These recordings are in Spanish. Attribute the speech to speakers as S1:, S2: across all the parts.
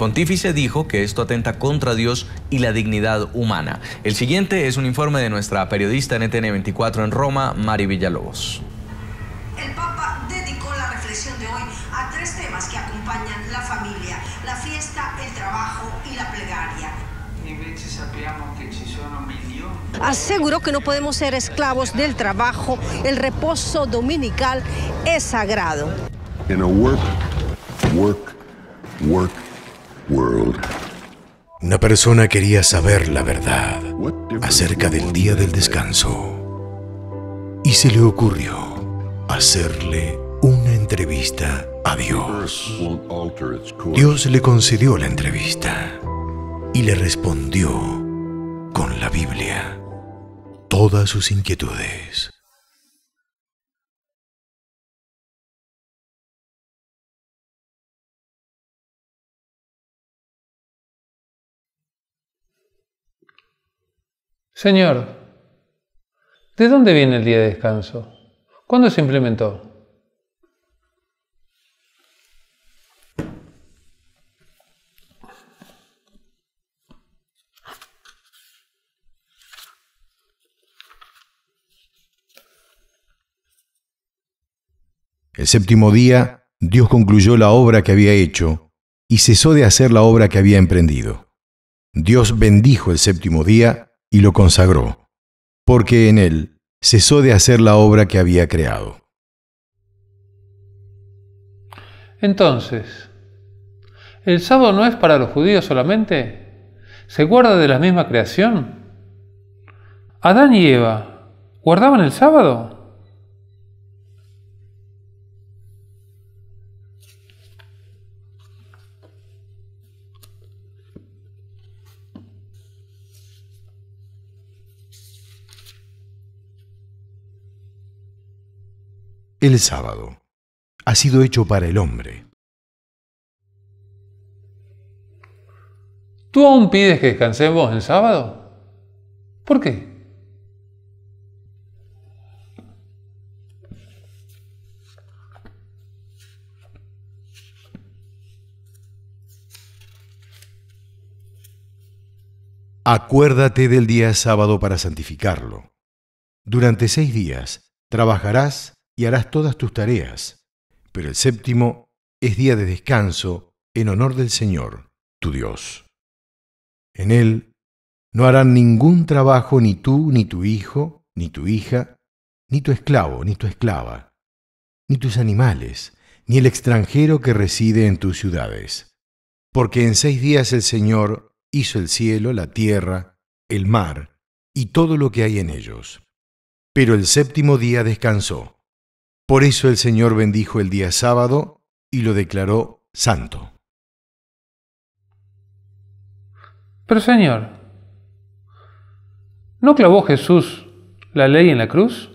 S1: pontífice dijo que esto atenta contra Dios y la dignidad humana. El siguiente es un informe de nuestra periodista en ETN 24 en Roma, Mari Villalobos. El Papa dedicó la reflexión de hoy a tres temas que acompañan la familia, la fiesta, el trabajo y la plegaria. Aseguró que no podemos ser esclavos del trabajo, el reposo dominical es sagrado. In a work, work, work una persona quería saber la verdad acerca del día del descanso y se le ocurrió hacerle una entrevista a Dios. Dios le concedió la entrevista y le respondió con la Biblia todas sus inquietudes.
S2: Señor, ¿de dónde viene el día de descanso? ¿Cuándo se implementó?
S1: El séptimo día, Dios concluyó la obra que había hecho y cesó de hacer la obra que había emprendido. Dios bendijo el séptimo día y lo consagró, porque en él cesó de hacer la obra que había creado.
S2: Entonces, ¿el sábado no es para los judíos solamente? ¿Se guarda de la misma creación? ¿Adán y Eva guardaban el sábado?
S1: El sábado ha sido hecho para el hombre. ¿Tú
S2: aún pides que descansemos el sábado? ¿Por qué?
S1: Acuérdate del día sábado para santificarlo. Durante seis días trabajarás y harás todas tus tareas. Pero el séptimo es día de descanso en honor del Señor, tu Dios. En él no harán ningún trabajo ni tú, ni tu hijo, ni tu hija, ni tu esclavo, ni tu esclava, ni tus animales, ni el extranjero que reside en tus ciudades. Porque en seis días el Señor hizo el cielo, la tierra, el mar y todo lo que hay en ellos. Pero el séptimo día descansó por eso el Señor bendijo el día sábado y lo declaró santo.
S2: Pero Señor, ¿no clavó Jesús la ley en la cruz?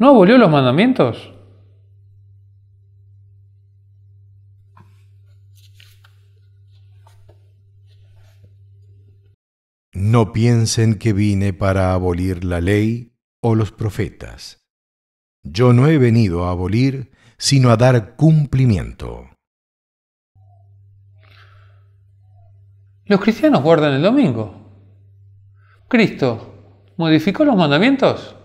S2: ¿No abolió los mandamientos?
S1: No piensen que vine para abolir la ley o los profetas. Yo no he venido a abolir, sino a dar cumplimiento. Los cristianos guardan el domingo.
S2: Cristo, ¿modificó los mandamientos?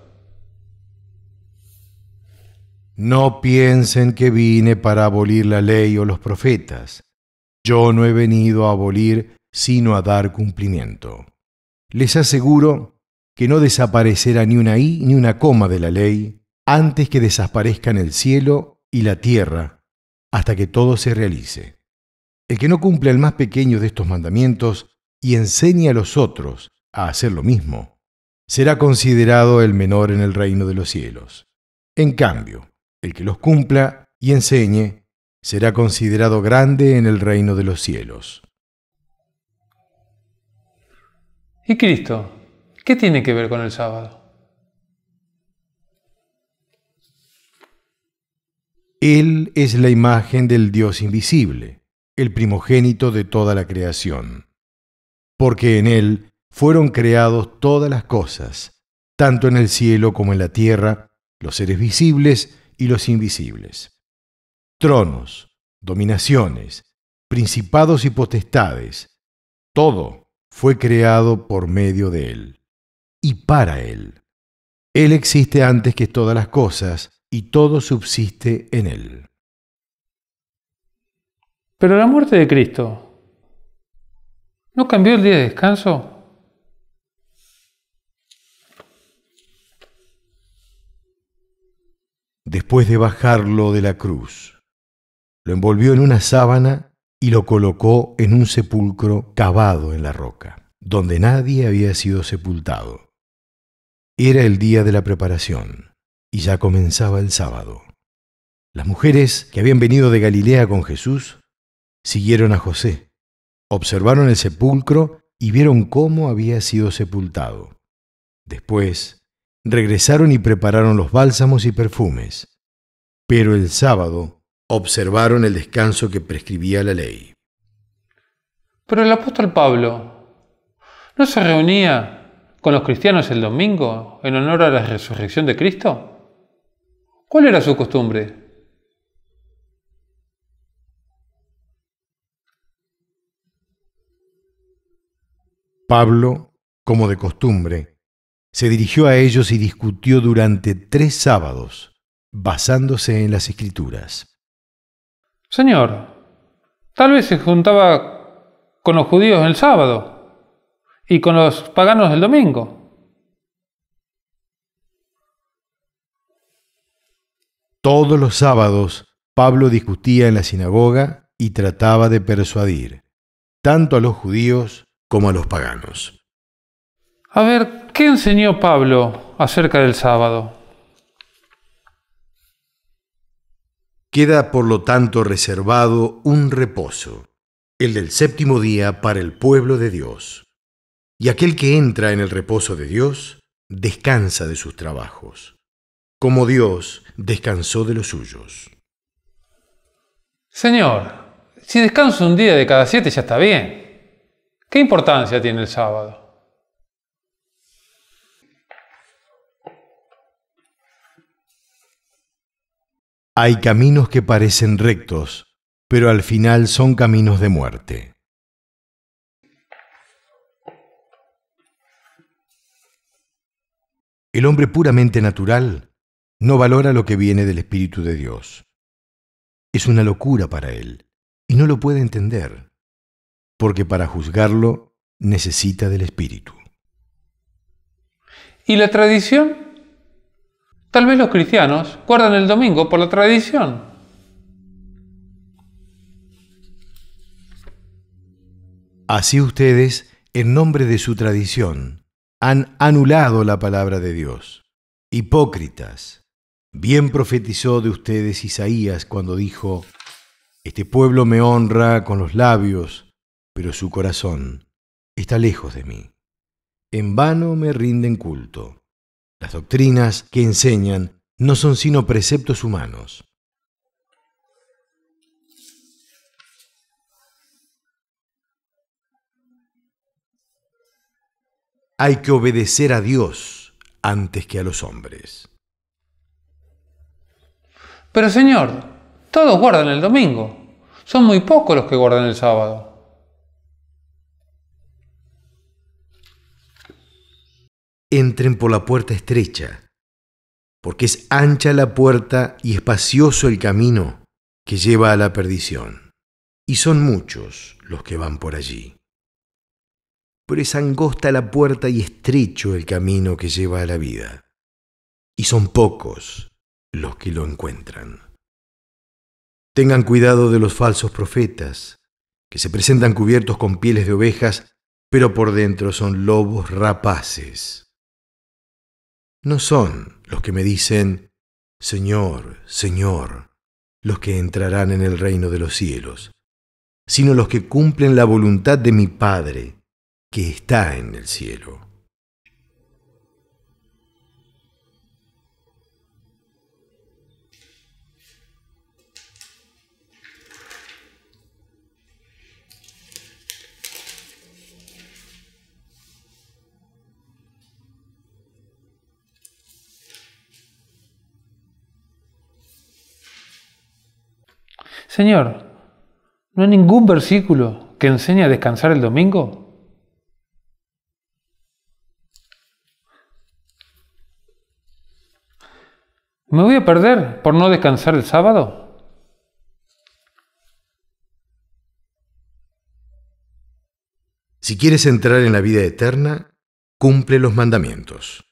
S1: No piensen que vine para abolir la ley o los profetas. Yo no he venido a abolir, sino a dar cumplimiento. Les aseguro que no desaparecerá ni una i ni una coma de la ley antes que desaparezcan el cielo y la tierra, hasta que todo se realice. El que no cumple el más pequeño de estos mandamientos y enseñe a los otros a hacer lo mismo, será considerado el menor en el reino de los cielos. En cambio, el que los cumpla y enseñe, será considerado grande en el reino de los cielos.
S2: ¿Y Cristo? ¿Qué tiene que ver con el sábado?
S1: Él es la imagen del Dios invisible, el primogénito de toda la creación. Porque en Él fueron creados todas las cosas, tanto en el cielo como en la tierra, los seres visibles y los invisibles. Tronos, dominaciones, principados y potestades, todo fue creado por medio de Él y para Él. Él existe antes que todas las cosas y todo subsiste en él.
S2: Pero la muerte de Cristo, ¿no cambió el día de descanso?
S1: Después de bajarlo de la cruz, lo envolvió en una sábana y lo colocó en un sepulcro cavado en la roca, donde nadie había sido sepultado. Era el día de la preparación y ya comenzaba el sábado. Las mujeres que habían venido de Galilea con Jesús siguieron a José, observaron el sepulcro y vieron cómo había sido sepultado. Después regresaron y prepararon los bálsamos y perfumes, pero el sábado observaron el descanso que prescribía la ley.
S2: Pero el apóstol Pablo no se reunía con los cristianos el domingo en honor a la resurrección de Cristo? ¿Cuál era su costumbre?
S1: Pablo, como de costumbre, se dirigió a ellos y discutió durante tres sábados, basándose en las escrituras.
S2: Señor, tal vez se juntaba con los judíos el sábado y con los paganos el domingo.
S1: Todos los sábados Pablo discutía en la sinagoga y trataba de persuadir, tanto a los judíos como a los paganos. A ver, ¿qué
S2: enseñó Pablo acerca del sábado?
S1: Queda, por lo tanto, reservado un reposo, el del séptimo día para el pueblo de Dios. Y aquel que entra en el reposo de Dios, descansa de sus trabajos como Dios descansó de los suyos.
S2: Señor, si descanso un día de cada siete ya está bien. ¿Qué importancia tiene el sábado?
S1: Hay caminos que parecen rectos, pero al final son caminos de muerte. El hombre puramente natural no valora lo que viene del Espíritu de Dios. Es una locura para él y no lo puede entender, porque para juzgarlo necesita del Espíritu.
S2: ¿Y la tradición? Tal vez los cristianos guardan el domingo por la tradición.
S1: Así ustedes, en nombre de su tradición, han anulado la palabra de Dios. Hipócritas. Bien profetizó de ustedes Isaías cuando dijo, Este pueblo me honra con los labios, pero su corazón está lejos de mí. En vano me rinden culto. Las doctrinas que enseñan no son sino preceptos humanos. Hay que obedecer a Dios antes que a los hombres.
S2: Pero Señor, todos guardan el domingo. Son muy pocos los que guardan el sábado.
S1: Entren por la puerta estrecha, porque es ancha la puerta y espacioso el camino que lleva a la perdición, y son muchos los que van por allí. Pero es angosta la puerta y estrecho el camino que lleva a la vida, y son pocos los que lo encuentran. Tengan cuidado de los falsos profetas, que se presentan cubiertos con pieles de ovejas, pero por dentro son lobos rapaces. No son los que me dicen, Señor, Señor, los que entrarán en el reino de los cielos, sino los que cumplen la voluntad de mi Padre, que está en el cielo.
S2: Señor, ¿no hay ningún versículo que enseñe a descansar el domingo? ¿Me voy a perder por no descansar el sábado?
S1: Si quieres entrar en la vida eterna, cumple los mandamientos.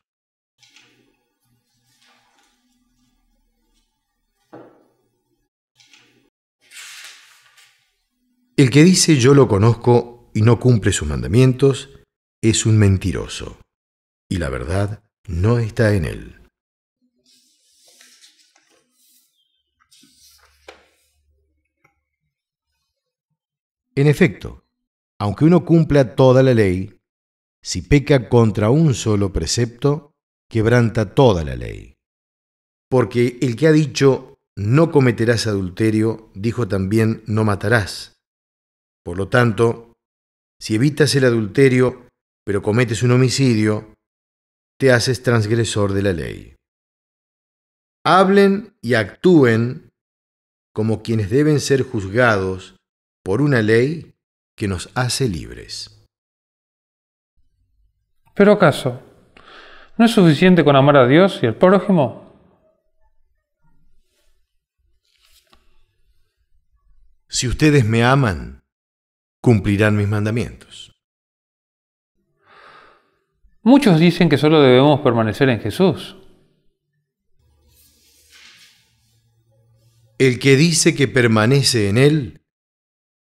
S1: El que dice yo lo conozco y no cumple sus mandamientos es un mentiroso, y la verdad no está en él. En efecto, aunque uno cumpla toda la ley, si peca contra un solo precepto, quebranta toda la ley. Porque el que ha dicho, no cometerás adulterio, dijo también, no matarás. Por lo tanto, si evitas el adulterio, pero cometes un homicidio, te haces transgresor de la ley. Hablen y actúen como quienes deben ser juzgados por una ley que nos hace libres. Pero
S2: acaso, ¿no es suficiente con amar a Dios y al prójimo?
S1: Si ustedes me aman, cumplirán mis mandamientos.
S2: Muchos dicen que solo debemos permanecer en Jesús.
S1: El que dice que permanece en Él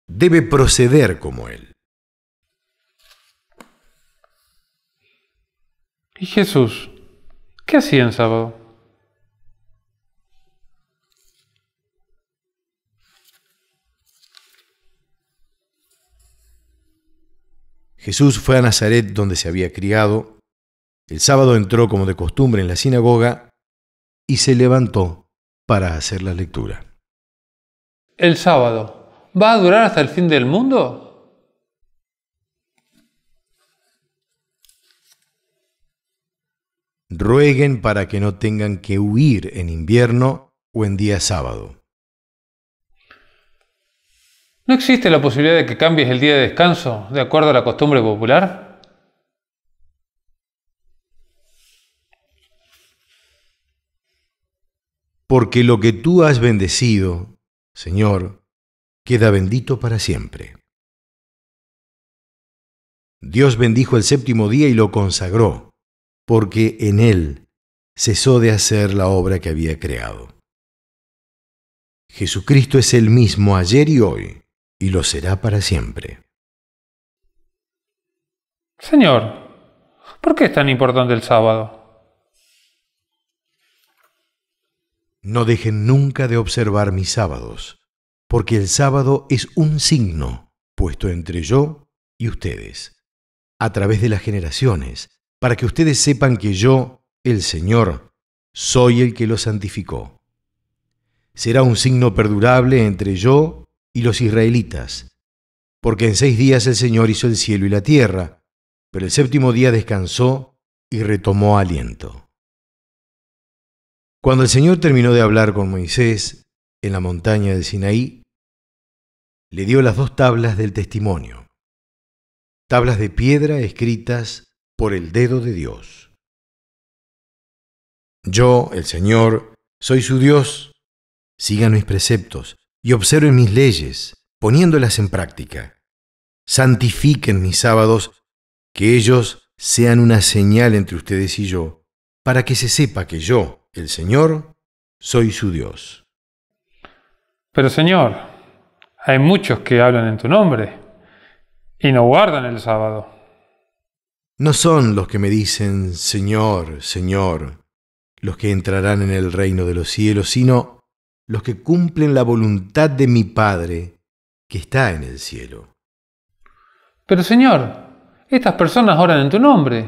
S1: debe proceder como Él. ¿Y Jesús? ¿Qué hacía en sábado? Jesús fue a Nazaret donde se había criado. El sábado entró como de costumbre en la sinagoga y se levantó para hacer la lectura.
S2: El sábado, ¿va a durar hasta el fin del mundo?
S1: Rueguen para que no tengan que huir en invierno o en día sábado.
S2: ¿No existe la posibilidad de que cambies el día de descanso de acuerdo a la costumbre popular?
S1: Porque lo que tú has bendecido, Señor, queda bendito para siempre. Dios bendijo el séptimo día y lo consagró, porque en él cesó de hacer la obra que había creado. Jesucristo es el mismo ayer y hoy y lo será para siempre.
S2: Señor, ¿por qué es tan importante el sábado?
S1: No dejen nunca de observar mis sábados, porque el sábado es un signo puesto entre yo y ustedes, a través de las generaciones, para que ustedes sepan que yo, el Señor, soy el que lo santificó. Será un signo perdurable entre yo y los israelitas, porque en seis días el Señor hizo el cielo y la tierra, pero el séptimo día descansó y retomó aliento. Cuando el Señor terminó de hablar con Moisés en la montaña de Sinaí, le dio las dos tablas del testimonio, tablas de piedra escritas por el dedo de Dios. Yo, el Señor, soy su Dios, sigan mis preceptos, y observen mis leyes, poniéndolas en práctica. Santifiquen mis sábados, que ellos sean una señal entre ustedes y yo, para que se sepa que yo, el Señor, soy su Dios. Pero Señor, hay muchos que hablan en tu nombre
S2: y no guardan el sábado.
S1: No son los que me dicen, Señor, Señor, los que entrarán en el reino de los cielos, sino los que cumplen la voluntad de mi Padre que está en el cielo.
S2: Pero Señor, estas personas oran en tu nombre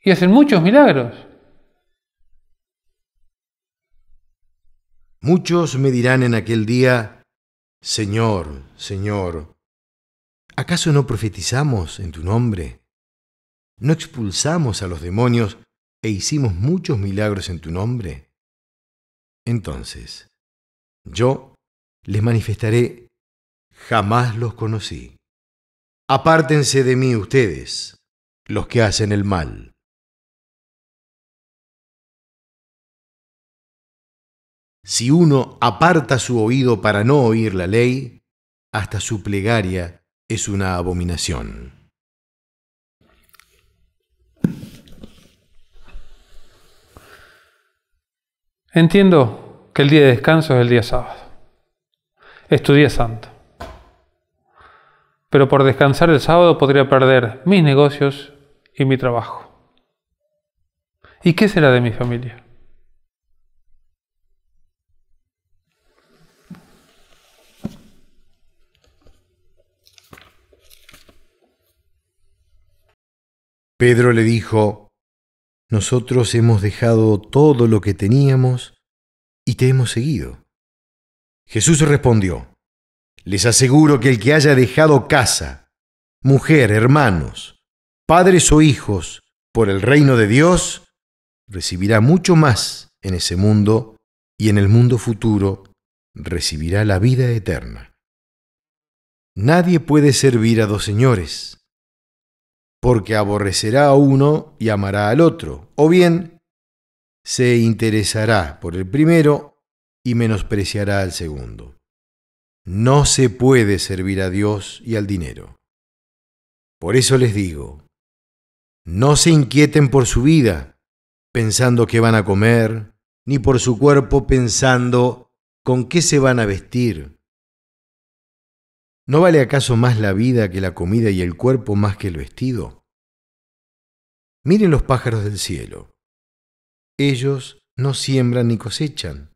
S2: y hacen muchos milagros.
S1: Muchos me dirán en aquel día, Señor, Señor, ¿acaso no profetizamos en tu nombre? ¿No expulsamos a los demonios e hicimos muchos milagros en tu nombre? Entonces, yo les manifestaré, jamás los conocí. Apártense de mí ustedes, los que hacen el mal. Si uno aparta su oído para no oír la ley, hasta su plegaria es una abominación.
S2: Entiendo, que el día de descanso es el día sábado. Es tu día santo. Pero por descansar el sábado podría perder mis negocios y mi trabajo. ¿Y qué será de mi familia?
S1: Pedro le dijo, Nosotros hemos dejado todo lo que teníamos y te hemos seguido. Jesús respondió, Les aseguro que el que haya dejado casa, mujer, hermanos, padres o hijos, por el reino de Dios, recibirá mucho más en ese mundo y en el mundo futuro recibirá la vida eterna. Nadie puede servir a dos señores, porque aborrecerá a uno y amará al otro, o bien se interesará por el primero y menospreciará al segundo. No se puede servir a Dios y al dinero. Por eso les digo, no se inquieten por su vida, pensando qué van a comer, ni por su cuerpo pensando con qué se van a vestir. ¿No vale acaso más la vida que la comida y el cuerpo más que el vestido? Miren los pájaros del cielo. Ellos no siembran ni cosechan,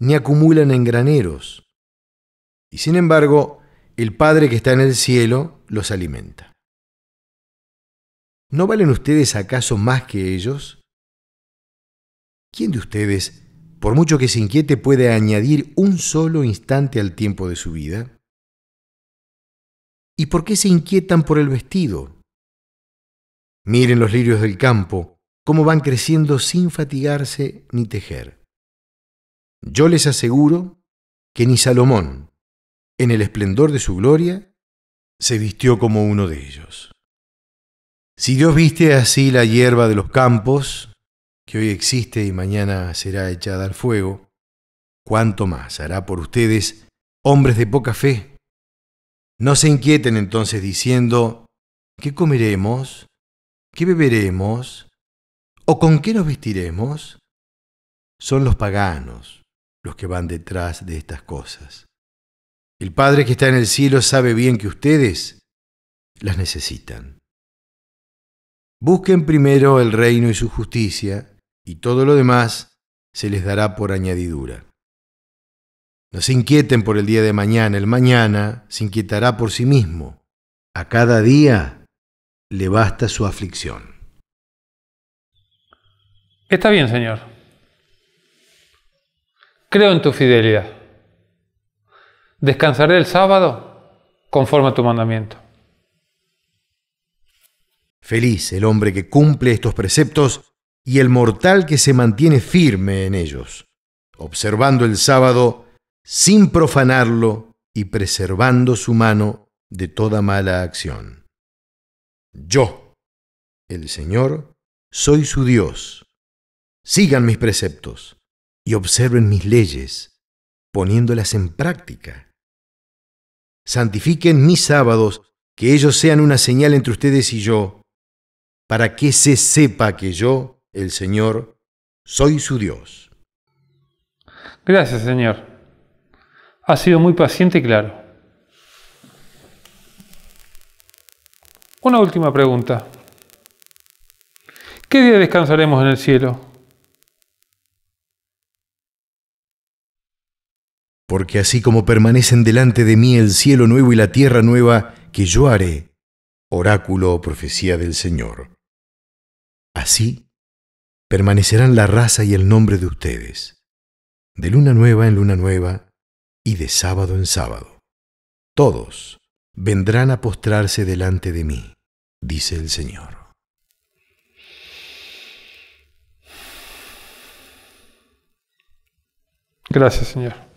S1: ni acumulan en graneros. Y sin embargo, el Padre que está en el cielo los alimenta. ¿No valen ustedes acaso más que ellos? ¿Quién de ustedes, por mucho que se inquiete, puede añadir un solo instante al tiempo de su vida? ¿Y por qué se inquietan por el vestido? Miren los lirios del campo, cómo van creciendo sin fatigarse ni tejer. Yo les aseguro que ni Salomón, en el esplendor de su gloria, se vistió como uno de ellos. Si Dios viste así la hierba de los campos, que hoy existe y mañana será echada al fuego, cuánto más hará por ustedes, hombres de poca fe. No se inquieten entonces diciendo, ¿qué comeremos? ¿Qué beberemos? ¿O con qué nos vestiremos? Son los paganos los que van detrás de estas cosas. El Padre que está en el cielo sabe bien que ustedes las necesitan. Busquen primero el reino y su justicia, y todo lo demás se les dará por añadidura. No se inquieten por el día de mañana, el mañana se inquietará por sí mismo. A cada día le basta su aflicción.
S2: Está bien, Señor. Creo en tu fidelidad. Descansaré el sábado conforme
S1: a tu mandamiento. Feliz el hombre que cumple estos preceptos y el mortal que se mantiene firme en ellos, observando el sábado sin profanarlo y preservando su mano de toda mala acción. Yo, el Señor, soy su Dios Sigan mis preceptos y observen mis leyes, poniéndolas en práctica. Santifiquen mis sábados, que ellos sean una señal entre ustedes y yo, para que se sepa que yo, el Señor, soy su Dios. Gracias, Señor. Ha sido muy paciente y claro.
S2: Una última pregunta. ¿Qué día descansaremos en el cielo?
S1: porque así como permanecen delante de mí el cielo nuevo y la tierra nueva, que yo haré, oráculo o profecía del Señor. Así permanecerán la raza y el nombre de ustedes, de luna nueva en luna nueva y de sábado en sábado. Todos vendrán a postrarse delante de mí, dice el Señor.
S2: Gracias, Señor.